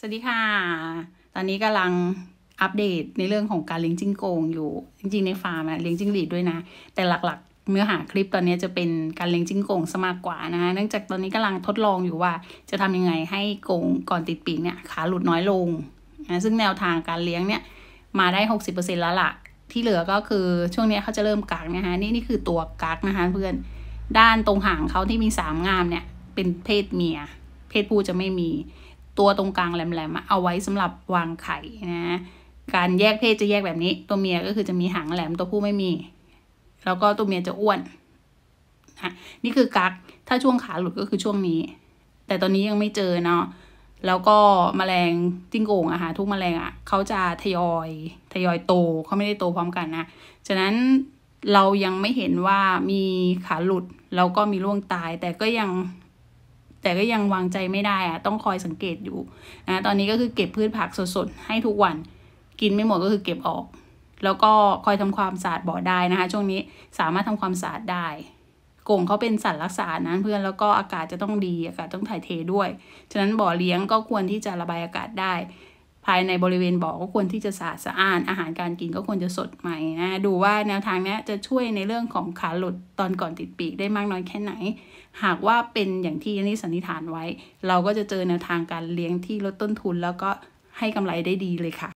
สวัสดีค่ะ ตอนนี้กำลังอัปเดตในเรื่องของการเลี้ยงจิ้งโกง อยู่ จริงๆ ในฟาร์มเลี้ยงจิ้งหรีดด้วยนะ แต่หลักๆเนื้อหาคลิปตอนนี้จะเป็นการเลี้ยงจิ้งโกงสมากกว่านะคะเนื่องจากตอนนี้กำลังทดลองอยู่ว่าจะทำยังไงให้โกงก่อนติดปีกเนี่ยขาหลุดน้อยลงนะ ซึ่งแนวทางการเลี้ยงเนี่ย มาได้หกสิบเเปอร์ซ็นต์แล้วละ่ะ ที่เหลือก็คือช่วงนี้เขาจะเริ่มกักนะคะนี่นี่คือตัวกักนะคะเพื่อนด้านตรงหางเขาที่มีสามงามเนี่ย เป็นเพศเมียเพศผู้จะไม่มีตัวตรงกลางแหลมๆเอาไว้สำหรับวางไข่นะ การแยกเพศจะแยกแบบนี้ ตัวเมียก็คือจะมีหางแหลมตัวผู้ไม่มี แล้วก็ตัวเมียจะอ้วนนี่คือกัก ถ้าช่วงขาหลุดก็คือช่วงนี้ แต่ตอนนี้ยังไม่เจอเนาะแล้วก็มแมลงจิ้งโก่งอะคะทุกมแมลงอะเขาจะทยอยทยอยโตเขาไม่ได้โตพร้อมกันนะฉะนั้นเรายังไม่เห็นว่ามีขาหลุดแล้วก็มีร่วงตาย แต่ก็ยังแต่ก็ยังวางใจไม่ได้อะต้องคอยสังเกตอยู่นะตอนนี้ก็คือเก็บพืชผักสด ๆ ให้ทุกวัน กินไม่หมดก็คือเก็บออก แล้วก็คอยทำความสะอาดบ่อได้นะคะ ช่วงนี้สามารถทำความสะอาดได้กงเขาเป็นสัตว์รักษานะเพื่อน แล้วก็อากาศจะต้องดีอากาศต้องถ่ายเทด้วย ฉะนั้นบ่อเลี้ยงก็ควรที่จะระบายอากาศได้ภายในบริเวณบ่อก็ควรที่จะสะอาดสะอ้าน อาหารการกินก็ควรจะสดใหม่นะดูว่าแนวทางนี้จะช่วยในเรื่องของขาหลุดตอนก่อนติดปีกได้มากน้อยแค่ไหน หากว่าเป็นอย่างที่นี่สันนิษฐานไว้ เราก็จะเจอแนวทางการเลี้ยงที่ลดต้นทุน แล้วก็ให้กำไรได้ดีเลยค่ะ